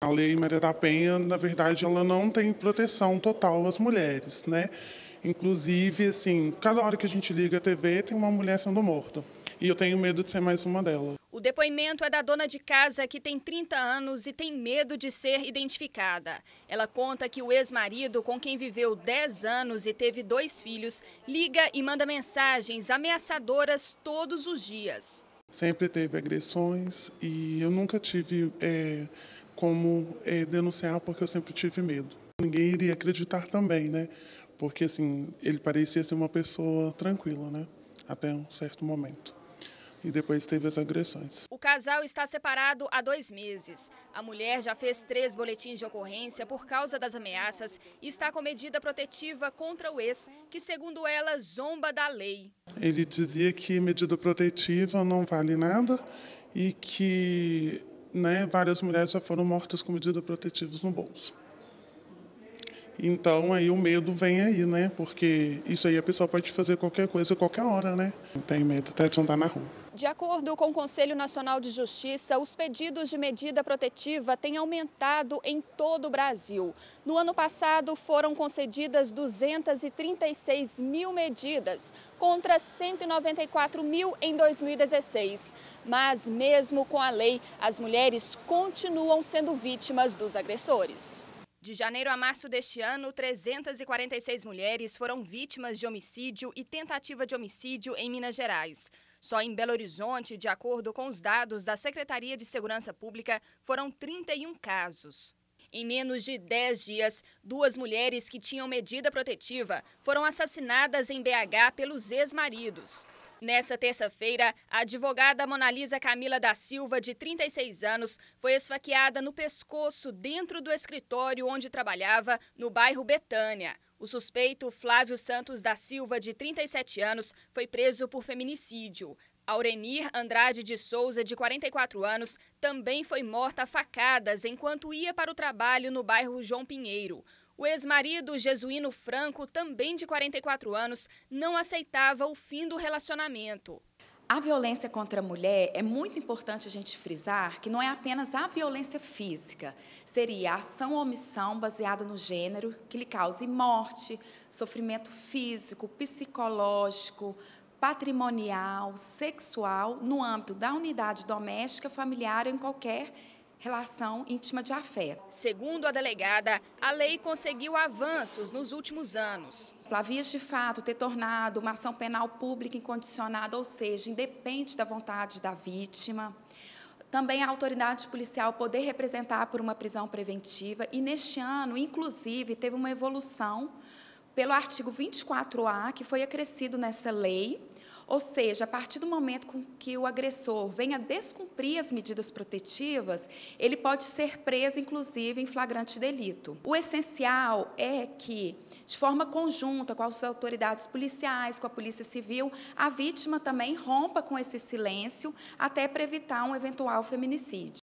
A Lei Maria da Penha, na verdade, ela não tem proteção total às mulheres, né? Inclusive, assim, cada hora que a gente liga a TV tem uma mulher sendo morta. E eu tenho medo de ser mais uma delas. O depoimento é da dona de casa que tem 30 anos e tem medo de ser identificada. Ela conta que o ex-marido, com quem viveu 10 anos e teve dois filhos, liga e manda mensagens ameaçadoras todos os dias. Sempre teve agressões e eu nunca tive. É como é, denunciar porque eu sempre tive medo. Ninguém iria acreditar também, né? Porque assim, ele parecia ser uma pessoa tranquila, né? Até um certo momento e depois teve as agressões. O casal está separado há dois meses. A mulher já fez três boletins de ocorrência por causa das ameaças e está com medida protetiva contra o ex, que, segundo ela, zomba da lei. Ele dizia que medida protetiva não vale nada e que né, várias mulheres já foram mortas com medidas protetivas no bolso. Então aí o medo vem aí, né? Porque isso aí a pessoa pode fazer qualquer coisa a qualquer hora, né? Não tem medo até de andar na rua. De acordo com o Conselho Nacional de Justiça, os pedidos de medida protetiva têm aumentado em todo o Brasil. No ano passado, foram concedidas 236 mil medidas, contra 194 mil em 2016. Mas, mesmo com a lei, as mulheres continuam sendo vítimas dos agressores. De janeiro a março deste ano, 346 mulheres foram vítimas de homicídio e tentativa de homicídio em Minas Gerais. Só em Belo Horizonte, de acordo com os dados da Secretaria de Segurança Pública, foram 31 casos. Em menos de 10 dias, duas mulheres que tinham medida protetiva foram assassinadas em BH pelos ex-maridos. Nessa terça-feira, a advogada Monalisa Camila da Silva, de 36 anos, foi esfaqueada no pescoço dentro do escritório onde trabalhava, no bairro Betânia. O suspeito, Flávio Santos da Silva, de 37 anos, foi preso por feminicídio. Aurenir Andrade de Souza, de 44 anos, também foi morta a facadas enquanto ia para o trabalho no bairro João Pinheiro. O ex-marido jesuíno Franco, também de 44 anos, não aceitava o fim do relacionamento. A violência contra a mulher é muito importante a gente frisar que não é apenas a violência física, seria a ação ou omissão baseada no gênero que lhe cause morte, sofrimento físico, psicológico, patrimonial, sexual, no âmbito da unidade doméstica, familiar ou em qualquer relação íntima de afeto. Segundo a delegada, a lei conseguiu avanços nos últimos anos. A de fato ter tornado uma ação penal pública incondicionada, ou seja, independe da vontade da vítima. Também a autoridade policial poder representar por uma prisão preventiva. E neste ano, inclusive, teve uma evolução pelo artigo 24A, que foi acrescido nessa lei, ou seja, a partir do momento com que o agressor venha descumprir as medidas protetivas, ele pode ser preso, inclusive, em flagrante delito. O essencial é que, de forma conjunta com as autoridades policiais, com a Polícia Civil, a vítima também rompa com esse silêncio até para evitar um eventual feminicídio.